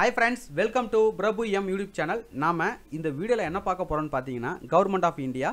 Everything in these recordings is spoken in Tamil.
hi friends welcome to Prabhu M YouTube channel நாம் இந்த வீடியோவில் என்ன பார்க்க போகிறோம்னு பார்த்தீங்கன்னா government of India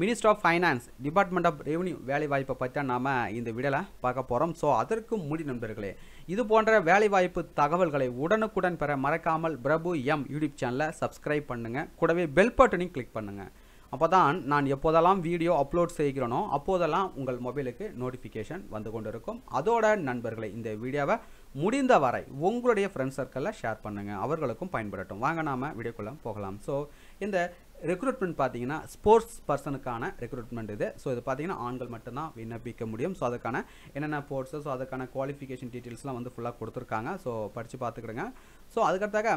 minister of finance department of revenue வேலை வாய்ப்பை பற்றி தான் நாம் இந்த வீடியோவில் பார்க்க போகிறோம் ஸோ அதற்கு முடி நண்பர்களே இது போன்ற வேலைவாய்ப்பு தகவல்களை உடனுக்குடன் பெற மறக்காமல் பிரபு எம் யூடியூப் சேனலை சப்ஸ்கிரைப் பண்ணுங்கள் கூடவே பெல் பட்டனையும் கிளிக் பண்ணுங்கள் அப்போ தான் நான் எப்போதெல்லாம் வீடியோ அப்லோட் செய்கிறேனோ அப்போதெல்லாம் உங்கள் மொபைலுக்கு நோட்டிஃபிகேஷன் வந்து கொண்டு இருக்கும் அதோட நண்பர்களை இந்த வீடியோவை முடிந்த வரை உங்களுடைய ஃப்ரெண்ட்ஸ் சர்க்கிளில் ஷேர் பண்ணுங்கள் அவர்களுக்கும் பயன்படட்டும் வாங்க நாம் வீடியோக்குள்ளே போகலாம் ஸோ இந்த ரெக்ரூட்மெண்ட் பார்த்தீங்கன்னா ஸ்போர்ட்ஸ் பர்சனுக்கான ரெக்ரூட்மெண்ட் இது ஸோ இது பார்த்தீங்கன்னா ஆண்கள் மட்டும்தான் விண்ணப்பிக்க முடியும் ஸோ அதுக்கான என்னென்ன ஸ்போர்ட்ஸு ஸோ அதுக்கான குவாலிஃபிகேஷன் டீட்டெயில்ஸ்லாம் வந்து ஃபுல்லாக கொடுத்துருக்காங்க ஸோ படித்து பார்த்துக்கிடுங்க ஸோ அதுக்கடுத்தாக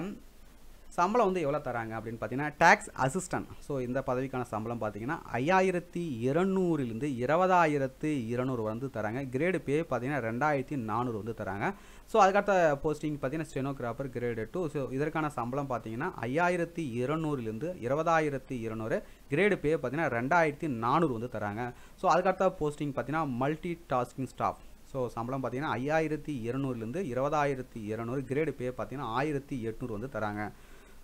சம்பளம் வந்து எவ்வளோ தராங்க அப்படின்னு பார்த்தீங்கன்னா டேக்ஸ் அசிஸ்டன்ட் ஸோ இந்த பதவிக்கான சம்பளம் பார்த்தீங்கன்னா ஐயாயிரத்தி இரநூறுலேருந்து இருபதாயிரத்து இருநூறு வந்து தராங்க கிரேடு பே பார்த்தீங்கன்னா ரெண்டாயிரத்தி நானூறு வந்து தராங்க ஸோ அதுக்கடுத்த போஸ்டிங் பார்த்தீங்கன்னா ஸ்டெனோகிராஃபர் கிரேடு டூ ஸோ இதற்கான சம்பளம் பார்த்தீங்கன்னா ஐயாயிரத்தி இருநூறுலேருந்து இருபதாயிரத்தி இருநூறு கிரேடு பே பார்த்தீங்கன்னா ரெண்டாயிரத்தி நானூறு வந்து தராங்க ஸோ அதுக்கடுத்த போஸ்டிங் பார்த்தீங்கன்னா மல்டி டாஸ்கிங் ஸ்டாஃப் ஸோ சம்பளம் பார்த்தீங்கன்னா ஐயாயிரத்தி இரநூறுலேருந்து இருபதாயிரத்தி இரநூறு கிரேடு பே பார்த்தீங்கன்னா ஆயிரத்தி எட்நூறு வந்து தராங்க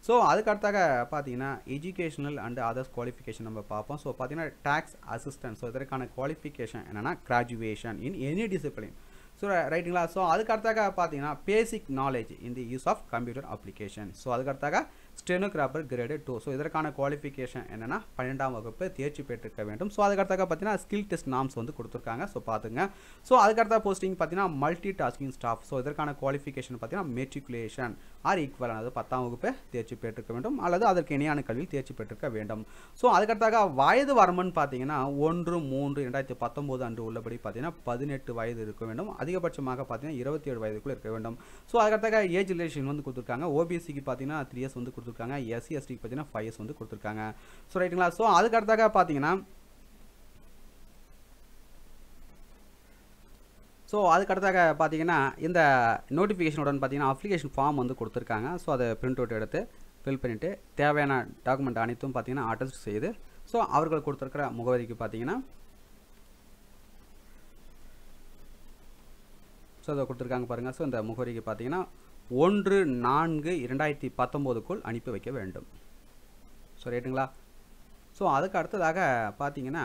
ஸோ அதுக்கடுத்தாக பார்த்தீங்கன்னா எஜுகேஷனல் அண்ட் அதர்ஸ் குவாலிஃபிகேஷன் நம்ம பார்ப்போம் ஸோ பார்த்தீங்கன்னா டேக்ஸ் அசிஸ்டன்ஸ் ஸோ இதற்கான குவாலிஃபிகேஷன் என்னென்னா graduation in any discipline so ரைட்டுங்களா ஸோ அதுக்கடுத்தாக பார்த்தீங்கன்னா பேசிக் நாலேஜ் இந்த use of computer application so அதுக்கடுத்தாக ஸ்டெனோகிராஃபர் கிரேடு டூ ஸோ இதற்கான குவாலிஃபிகேஷன் என்னென்னா பன்னெண்டாம் வகுப்பு தேர்ச்சி பெற்றிருக்க வேண்டும் ஸோ அதுக்கடுத்தாக பார்த்தீங்கன்னா ஸ்கில் டெஸ்ட் நாம்ஸ் வந்து கொடுத்துருக்காங்க ஸோ பார்த்துங்க ஸோ அதுக்கடுத்த போஸ்டிங் பார்த்தீங்கன்னா மல்டி டாஸ்கிங் ஸ்டாஃப் ஸோ இதற்கான குவாலிஃபிகேஷன் பார்த்தீங்கன்னா மெட்ரிகுலேஷன் ஆர் ஈக்குவல் அதாவது பத்தாம் வகுப்பு தேர்ச்சி பெற்றிருக்க வேண்டும் அல்லது அதற்கு இணையான கல்வியில் தேர்ச்சி பெற்றிருக்க வேண்டும் ஸோ அதுக்கடுத்தாக வயது வரம்புன்னு பார்த்தீங்கன்னா ஒன்று மூன்று ரெண்டாயிரத்தி பத்தொம்போது அன்று உள்ளபடி பார்த்தீங்கன்னா பதினெட்டு வயது இருக்க வேண்டும் அதிக அதிகபட்சமாக பார்த்தீங்கன்னா இருபத்தி ஏழு வயதுக்குள்ளே இருக்க வேண்டும் ஸோ அதுக்காக ஏஜ் ரிலேஷன் வந்து கொடுத்துருக்காங்க ஓபிஎஸ்சிக்கு பார்த்தீங்கன்னா த்ரீ இயர்ஸ் வந்து கொடுத்துருக்காங்க எஸ்சி எஸ்டிக்கு பார்த்தீங்கன்னா ஃபைவ் இயர்ஸ் வந்து கொடுத்துருக்காங்க ஸோ ரைட்டுங்களா ஸோ அதுக்கடுத்தாக பார்த்தீங்கன்னா ஸோ அதுக்கடுத்தாக பார்த்தீங்கன்னா இந்த நோட்டிஃபிகேஷனுடன் பார்த்தீங்கன்னா அப்ளிகேஷன் ஃபார்ம் வந்து கொடுத்துருக்காங்க ஸோ அதை பிரிண்ட் அவுட் எடுத்து ஃபில் பண்ணிவிட்டு தேவையான டாக்குமெண்ட் அனைத்தும் பார்த்தீங்கன்னா அட்டஸ்ட் செய்து ஸோ அவர்கள் கொடுத்துருக்கிற முகவரிக்கு பார்த்தீங்கன்னா ஸோ அதை கொடுத்துருக்காங்க பாருங்கள் ஸோ இந்த முகவரிக்கு பார்த்தீங்கன்னா ஒன்று நான்கு இரண்டாயிரத்தி பத்தொம்போதுக்குள் அனுப்பி வைக்க வேண்டும் ஸோ ரைட்டுங்களா ஸோ அதுக்கு அடுத்ததாக பார்த்தீங்கன்னா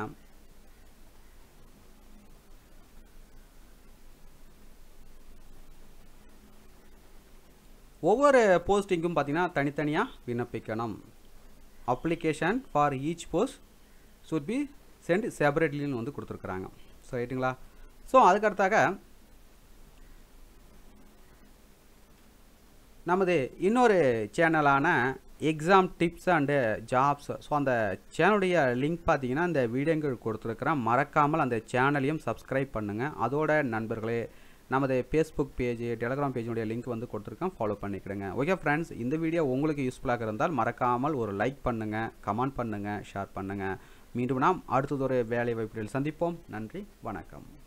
ஒவ்வொரு போஸ்டிங்கும் பார்த்தீங்கன்னா தனித்தனியாக விண்ணப்பிக்கணும் application for each post should be sent செப்பரேட்லின்னு வந்து கொடுத்துருக்குறாங்க ஸோ ரைட்டுங்களா ஸோ அதுக்கடுத்தாக நமது இன்னொரு சேனலான exam tips and jobs so அந்த சேனலுடைய லிங்க் பார்த்தீங்கன்னா அந்த வீடியோங்கள் கொடுத்துருக்குறேன் மறக்காமல் அந்த சேனலையும் சப்ஸ்கிரைப் பண்ணுங்கள் அதோட நண்பர்களே நமது ஃபேஸ்புக் பேஜ் டெலகிராம் பேஜினுடைய லிங்க் வந்து கொடுத்துருக்கேன் ஃபாலோ பண்ணிக்கிடுங்க ஓகே ஃப்ரெண்ட்ஸ் இந்த வீடியோ உங்களுக்கு யூஸ்ஃபுல்லாக இருந்தால் மறக்காமல் ஒரு லைக் பண்ணுங்கள் கமெண்ட் பண்ணுங்கள் ஷேர் பண்ணுங்கள் மீண்டும் நாம் அடுத்ததொரு வேலை வாய்ப்புகள் சந்திப்போம் நன்றி வணக்கம்